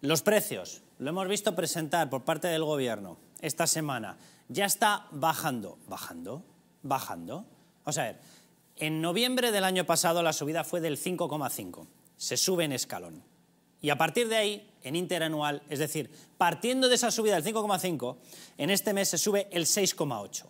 Los precios, lo hemos visto presentar por parte del Gobierno esta semana, ya está bajando, bajando, bajando. Vamos a ver, en noviembre del año pasado la subida fue del 5,5, se sube en escalón. Y a partir de ahí, en interanual, es decir, partiendo de esa subida del 5,5, en este mes se sube el 6,8.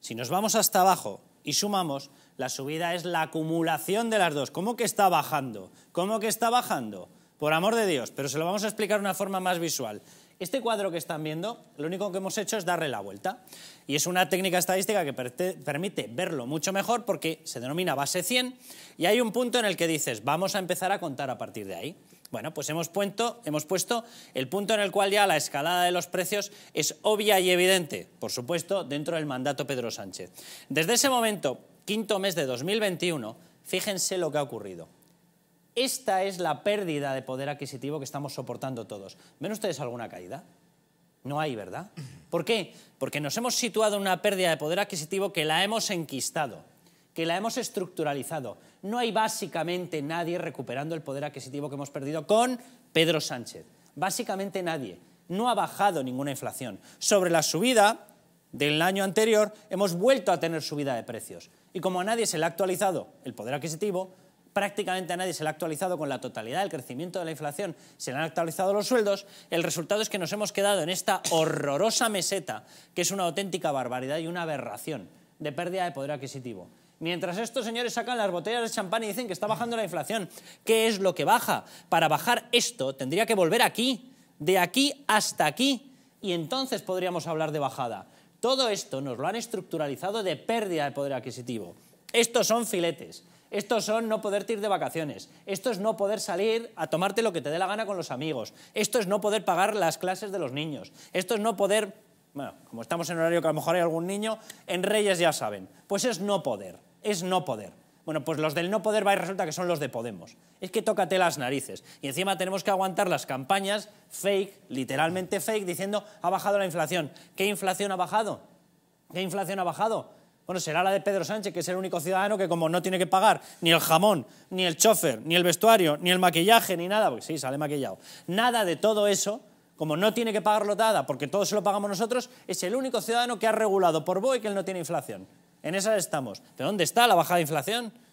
Si nos vamos hasta abajo y sumamos, la subida es la acumulación de las dos. ¿Cómo que está bajando? ¿Cómo que está bajando? Por amor de Dios, pero se lo vamos a explicar de una forma más visual. Este cuadro que están viendo, lo único que hemos hecho es darle la vuelta. Y es una técnica estadística que permite verlo mucho mejor porque se denomina base 100 y hay un punto en el que dices, vamos a empezar a contar a partir de ahí. Bueno, pues hemos, puesto, hemos puesto el punto en el cual ya la escalada de los precios es obvia y evidente, por supuesto, dentro del mandato Pedro Sánchez. Desde ese momento, quinto mes de 2021, fíjense lo que ha ocurrido. Esta es la pérdida de poder adquisitivo que estamos soportando todos. ¿Ven ustedes alguna caída? No hay, ¿verdad? ¿Por qué? Porque nos hemos situado en una pérdida de poder adquisitivo que la hemos enquistado, que la hemos estructuralizado. No hay básicamente nadie recuperando el poder adquisitivo que hemos perdido con Pedro Sánchez. Básicamente nadie. No ha bajado ninguna inflación. Sobre la subida del año anterior hemos vuelto a tener subida de precios. Y como a nadie se le ha actualizado el poder adquisitivo, prácticamente a nadie se le ha actualizado con la totalidad del crecimiento de la inflación, se le han actualizado los sueldos, el resultado es que nos hemos quedado en esta horrorosa meseta, que es una auténtica barbaridad y una aberración de pérdida de poder adquisitivo. Mientras estos señores sacan las botellas de champán y dicen que está bajando la inflación, ¿qué es lo que baja? Para bajar esto tendría que volver aquí, de aquí hasta aquí, y entonces podríamos hablar de bajada. Todo esto nos lo han estructuralizado de pérdida de poder adquisitivo. Estos son filetes. Estos son no poderte ir de vacaciones. Esto es no poder salir a tomarte lo que te dé la gana con los amigos. Esto es no poder pagar las clases de los niños. Esto es no poder... Bueno, como estamos en horario que a lo mejor hay algún niño, en Reyes ya saben. Pues es no poder, es no poder. Bueno, pues los del no poder va y resulta que son los de Podemos. Es que tócate las narices. Y encima tenemos que aguantar las campañas fake, literalmente fake, diciendo ha bajado la inflación. ¿Qué inflación ha bajado? ¿Qué inflación ha bajado? Bueno, será la de Pedro Sánchez, que es el único ciudadano que como no tiene que pagar ni el jamón, ni el chofer, ni el vestuario, ni el maquillaje, ni nada, porque sí, sale maquillado, nada de todo eso, como no tiene que pagarlo nada, porque todo se lo pagamos nosotros, es el único ciudadano que ha regulado por BOE que él no tiene inflación. En esas estamos. ¿De dónde está la bajada de inflación?